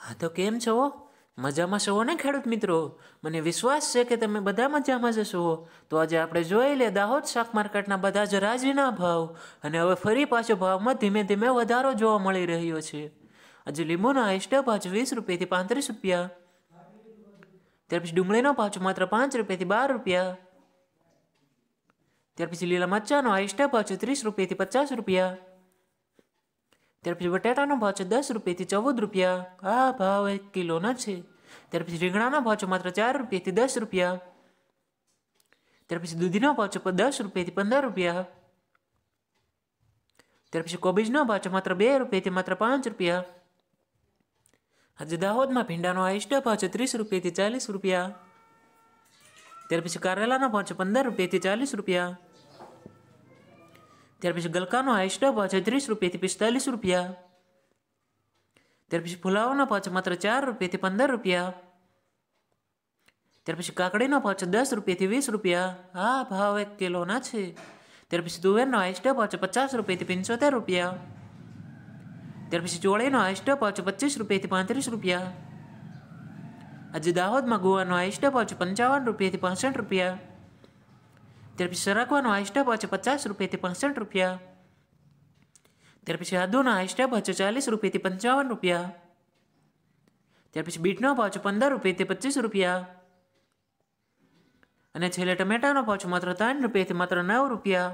હા તો કેમ છો મજામાં છો ને ખેડૂત મિત્રો મને વિશ્વાસ છે કે તમે બધા મજામાં જશો તો આજે આપણે જોઈ લે દાહોદ શાક માર્કેટના બધા જ રાજીના ભાવ અને હવે ફરી પાછો ભાવમાં ધીમે ધીમે વધારો જોવા મળી રહ્યો છે આજે લીંબુના એસ્ટા ભાવ વીસ રૂપિયાથી પાંત્રીસ રૂપિયા ત્યાર પછી ડુંગળીનો ભાવ માત્ર પાંચ રૂપિયાથી બાર રૂપિયા ત્યાર પછી લીલા મરચાનો એસ્ટા ભાવ ત્રીસ રૂપિયાથી પચાસ રૂપિયા ત્યાર પછી બટેટાનો ભાવ છે દસ રૂપિયાથી ચૌદ રૂપિયા આ ભાવ એક કિલોના છે ત્યાર પછી રીંગણાનો ભાવ છે માત્ર ચાર રૂપિયાથી દસ રૂપિયા ત્યાર પછી દૂધીનો ભાવ છે દસ રૂપિયાથી પંદર રૂપિયા ત્યાર પછી કોબીજનો ભાવ છે માત્ર બે રૂપિયાથી માત્ર પાંચ રૂપિયા આજે દાહોદમાં ભીંડાનો આઈસ્ટા ભાવ છે ત્રીસ રૂપિયાથી ચાલીસ રૂપિયા ત્યાર પછી કારેલાનો ભાવ છે પંદર રૂપિયાથી ચાલીસ રૂપિયા ત્યાર પછી ગલકાનો આઈસ ડબ્બા છે ત્રીસ રૂપિયાથી પિસ્તાલીસ રૂપિયા ત્યાર પછી ફુલાવાનો ભાવ માત્ર ચાર રૂપિયાથી પંદર રૂપિયા ત્યાર પછી કાકડીનો ભાવ છે દસ રૂપિયાથી વીસ રૂપિયા આ ભાવ એક કિલોના છે ત્યાર પછી તુવેરનો આઈસ ડબ્બા છે પચાસ રૂપિયાથી પંચોતેર રૂપિયા ત્યાર પછી ચોળીનો આઈસ ડબ્બા છે પચીસ રૂપિયાથી પાંત્રીસ રૂપિયા આજે દાહોદમાં ગોવાનો આઈસ ડબ્બા છે પંચાવન રૂપિયાથી પાસઠ રૂપિયા ત્યાર પછી સરાકવાનો હાઈ સ્ટેપ છે પચાસ રૂપિયાથી પાસઠ રૂપિયા ત્યાર પછી આદુનો હાઈ સ્ટેપ છે ચાલીસ રૂપિયાથી પંચાવન રૂપિયા ત્યાર પછી બીટનો ભાવ છે પંદર રૂપિયાથી પચીસ રૂપિયા અને છેલ્લે ટમેટાનો ભાવ છે માત્ર ત્રણ રૂપિયાથી માત્ર નવ રૂપિયા